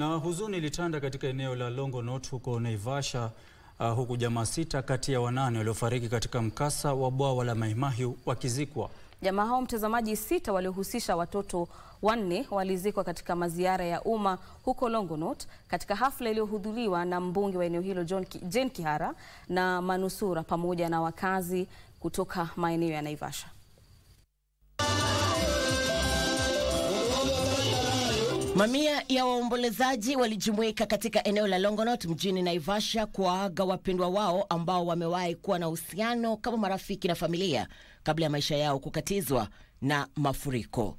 Na huzuni ilitanda katika eneo la Longonot huko Naivasha, uh, huku jamaa sita kati ya wanane waliofariki katika mkasa wa bwawa la Maimahiu wakizikwa. Jamaa hao mtazamaji, sita waliohusisha watoto wanne walizikwa katika maziara ya umma huko Longonot katika hafla iliyohudhuriwa na mbunge wa eneo hilo John, Jane Kihara na manusura pamoja na wakazi kutoka maeneo ya Naivasha. Mamia ya waombolezaji walijumuika katika eneo la Longonot mjini Naivasha kuwaaga wapendwa wao ambao wamewahi kuwa na uhusiano kama marafiki na familia kabla ya maisha yao kukatizwa na mafuriko.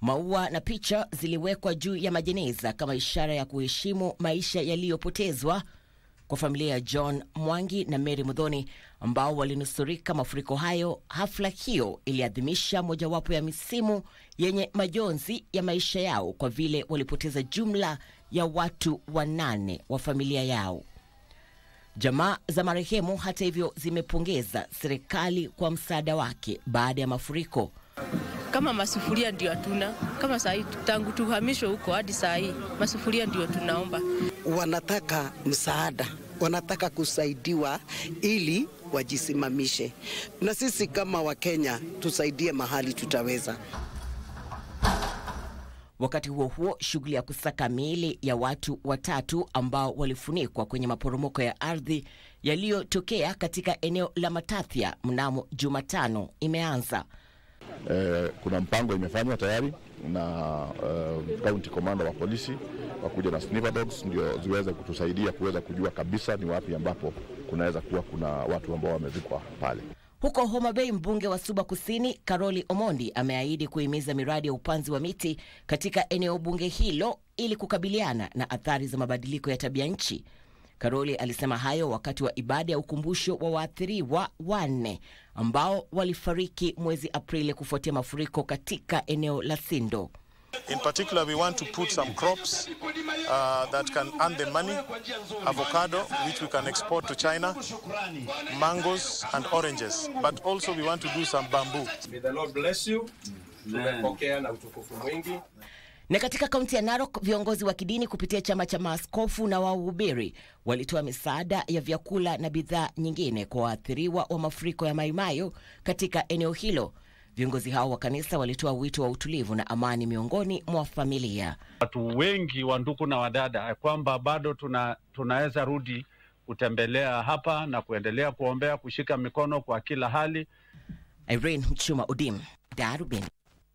Maua na picha ziliwekwa juu ya majeneza kama ishara ya kuheshimu maisha yaliyopotezwa kwa familia ya John Mwangi na Mary Mudhoni ambao walinusurika mafuriko hayo. Hafla hiyo iliadhimisha mojawapo ya misimu yenye majonzi ya maisha yao kwa vile walipoteza jumla ya watu wanane wa familia yao. Jamaa za marehemu hata hivyo zimepongeza serikali kwa msaada wake baada ya mafuriko kama masufuria ndio hatuna, kama saa hii tangu tuhamishwe huko hadi saa hii masufuria ndio tunaomba. Wanataka msaada, wanataka kusaidiwa ili wajisimamishe, na sisi kama Wakenya tusaidie mahali tutaweza. Wakati huo huo, shughuli ya kusaka miili ya watu watatu ambao walifunikwa kwenye maporomoko ya ardhi yaliyotokea katika eneo la Matathya mnamo Jumatano imeanza. Eh, kuna mpango imefanywa tayari na uh, county commander wa polisi wakuja na sniper dogs ndio ziweze kutusaidia kuweza kujua kabisa ni wapi ambapo kunaweza kuwa kuna watu ambao wamezikwa pale. Huko Homa Bay, mbunge wa Suba Kusini Karoli Omondi ameahidi kuhimiza miradi ya upanzi wa miti katika eneo bunge hilo ili kukabiliana na athari za mabadiliko ya tabia nchi. Karoli alisema hayo wakati wa ibada ya ukumbusho wa waathiriwa wanne ambao walifariki mwezi Aprili kufuatia mafuriko katika eneo la Sindo. In particular, we want to put some crops uh, that can earn money. Avocado, which we can export to China, mangoes and oranges. But also we want to do some bamboo. May the Lord bless you. Tumepokea na utukufu mwingi. Na katika kaunti ya Narok, viongozi wa kidini kupitia chama cha maaskofu na wahubiri walitoa misaada ya vyakula na bidhaa nyingine kwa waathiriwa wa mafuriko ya maimayo katika eneo hilo. Viongozi hao wa kanisa walitoa wito wa utulivu na amani miongoni mwa familia. Watu wengi wa ndugu na wadada kwamba bado tuna, tunaweza rudi kutembelea hapa na kuendelea kuombea, kushika mikono kwa kila hali. Irene Mchuma Udim, Darubini.